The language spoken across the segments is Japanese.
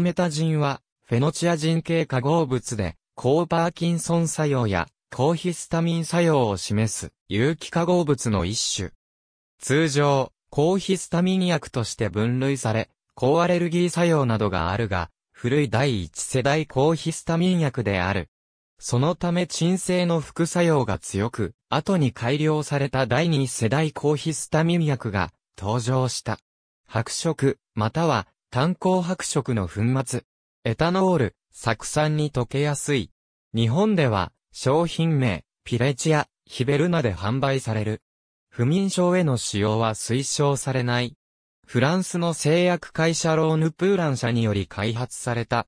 メタジンは、フェノチア人系化合物で、高パーキンソン作用や、高ヒスタミン作用を示す、有機化合物の一種。通常、抗ヒスタミン薬として分類され、抗アレルギー作用などがあるが、古い第一世代抗ヒスタミン薬である。そのため鎮静の副作用が強く、後に改良された第二世代抗ヒスタミン薬が登場した。白色、または炭鉱白色の粉末。エタノール、酢酸に溶けやすい。日本では、商品名、ピレチア、ヒベルナで販売される。不眠症への使用は推奨されない。フランスの製薬会社ローヌプーラン社により開発された。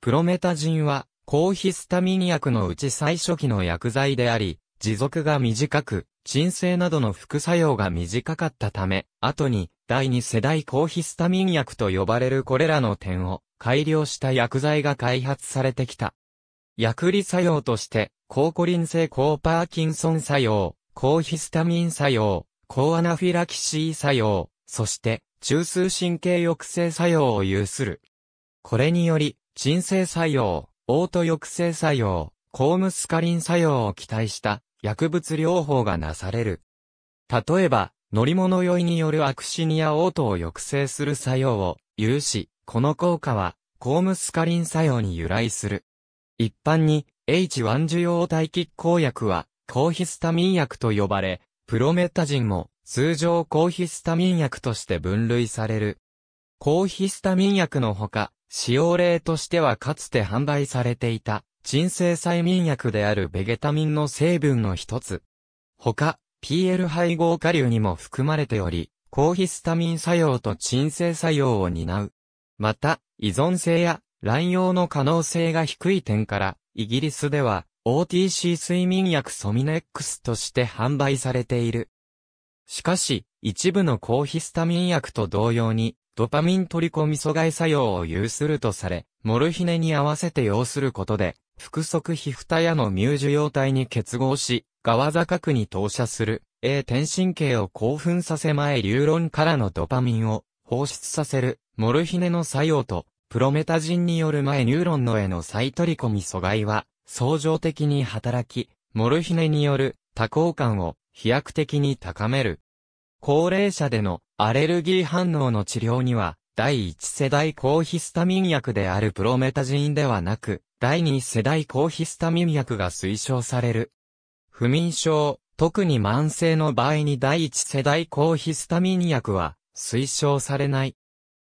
プロメタジンは、抗ヒスタミン薬のうち最初期の薬剤であり、持続が短く、鎮静などの副作用が短かったため、後に第二世代抗ヒスタミン薬と呼ばれるこれらの点を改良した薬剤が開発されてきた。薬理作用として、抗コリン性抗パーキンソン作用、抗ヒスタミン作用、抗アナフィラキシー作用、そして中枢神経抑制作用を有する。これにより、鎮静作用、オート抑制作用、コームスカリン作用を期待した薬物療法がなされる。例えば、乗り物酔いによるアクシニア応答を抑制する作用を有し、この効果は、コームスカリン作用に由来する。一般に、H1 受容体拮抗薬は、抗ヒスタミン薬と呼ばれ、プロメタジンも、通常抗ヒスタミン薬として分類される。抗ヒスタミン薬のほか、使用例としてはかつて販売されていた、鎮静催眠薬であるベゲタミンの成分の一つ。他、PL 配合下流にも含まれており、抗ヒスタミン作用と鎮静作用を担う。また、依存性や乱用の可能性が低い点から、イギリスでは OTC 睡眠薬ソミネックスとして販売されている。しかし、一部の抗ヒスタミン薬と同様に、ドパミン取り込み阻害作用を有するとされ、モルヒネに合わせて要することで、複足皮蓋やのミュー受容体に結合し、側座核に投射する A 点神経を興奮させ前流論からのドパミンを放出させるモルヒネの作用とプロメタジンによる前ニューロンのへの再取り込み阻害は相乗的に働き、モルヒネによる多幸感を飛躍的に高める。高齢者でのアレルギー反応の治療には第1世代抗ヒスタミン薬であるプロメタジンではなく、第2世代抗ヒスタミン薬が推奨される。不眠症、特に慢性の場合に第1世代抗ヒスタミン薬は推奨されない。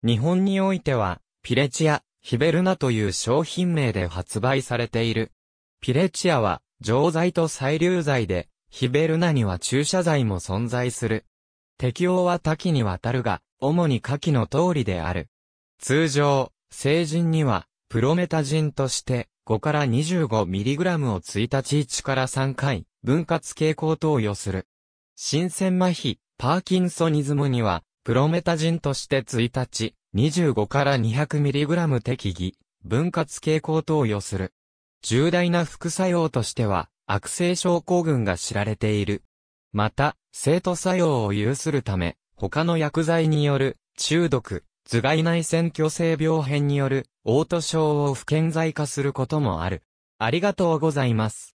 日本においては、ピレチア、ヒベルナという商品名で発売されている。ピレチアは、錠剤と細粒剤で、ヒベルナには注射剤も存在する。適応は多岐にわたるが、主に下記の通りである。通常、成人には、プロメタジンとして、5から 25mg を1日1から3回、分割傾向投与する。新鮮麻痺、パーキンソニズムには、プロメタジンとして1日、25から 200mg 適宜、分割傾向投与する。重大な副作用としては、悪性症候群が知られている。また、生徒作用を有するため、他の薬剤による中毒、頭蓋内線虚性病変による、嘔吐症を不健在化することもある。ありがとうございます。